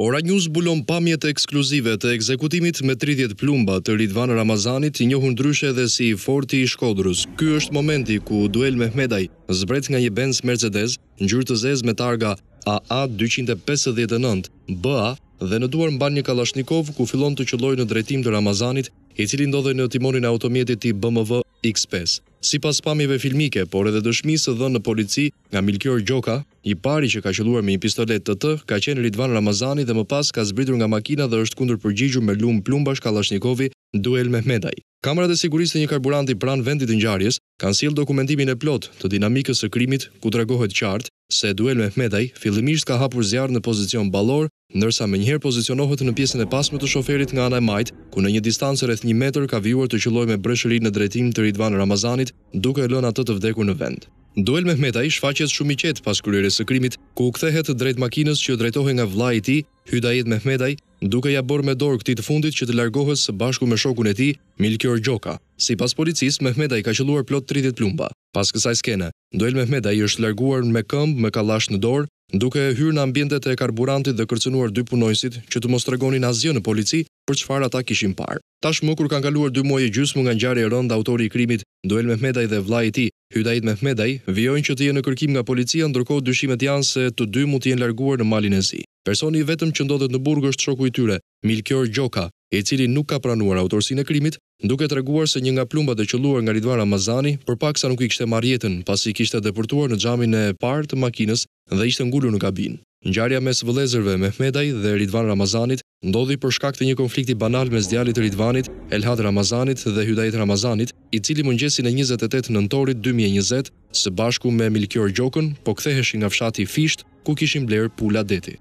Ora News bulon pamjet ekskluzive të ekzekutimit me 30 plumba të Ridvan Ramazanit, i njohur ndryshe edhe si Forti i Shkodrës. Ky është momenti ku Duel Hmedaj zbret nga një Benz Mercedes, ngjyrë të zezë me targa AA 259 BA dhe në duar mban një Kalashnikov ku fillon të qëlloj në drejtim të Ramazanit, i cili ndodhej në timonin e automjetit të BMW X5. Si pas pamive filmike, por edhe dëshmisë dhe në polici nga Milkior Gjoka, i pari që ka qëlluar me një pistolet të të, ka qenë Ridvan Ramazani dhe më pas ka zbritur nga makina dhe është kundur përgjigjur me lumë plumbash Kalashnikovi, duel me Medaj. Kamrat e sigurisë një karburanti pranë vendit njarjes, kanë silë dokumentimin e plot të dinamikës e krimit ku tragohet qartë, se duel me Medaj fillimisht ka hapur zjarë në pozicion balor ndërsa me njëherë pozicionohet në pjesën e pasme të shoferit nga anaj majt, ku në një distancë rreth një meter ka vijuar të qëlloj me breshëri në drejtim të Ridvan Ramazanit, duke e atë të vdekur në vend. Duel Mehmetaj i shfaqet shumë i qetë pas kryrës së krimit, ku u kthehet drejt makinës që drejtohe nga vla i ti, Hydajit Mehmetaj, duke ja bërë me dorë këtit fundit që të largohës së bashku me shokun e ti, Milkyor Gjoka. Si pas policis, Mehmedaj ka qëluar plot 30 plumba. Pas kësaj skene, duel Mehmedaj është larguar me këmbë me kalash në dorë, Duke e hyrë në ambjendet e karburantit dhe kërcenuar dy punojësit që të mos të regonin azje në polici për qëfar ata kishin parë. Tash më kur kanë kaluar dy muaj e gjysmë më nga njare e rënda autori i krimit, Duel Mehmedaj dhe vla i ti, Hydajit Mehmedaj, vjojnë që të jenë në kërkim nga policia, ndërkohë dyshimet janë se të dy mund të jenë larguar në malin e zi. Personi vetëm që ndodhet në burg është shoku i tyre, Milkior Gjoka, i cili nuk ka pranuar autorsinë e krimit, duke treguar se një nga plumbat e qelluar nga Ridvan Ramazani për pak sa nuk i kishte marrë jetën pasi kishte deportuar në xhamin e parë të makinës dhe ishte ngulur në kabinë. Ngjarja mes vëllezërve Mehmetaj dhe Ridvan Ramazanit ndodhi për shkak të një konflikti banal mes djalit të Ridvanit, Elhad Ramazanit dhe Hydajet Ramazanit, i cili mëngjesin e 28 nëntorit 2020, së bashku me Milkior Gjokën, po ktheheshin nga fshati Fisht, ku kishin bler pula deti.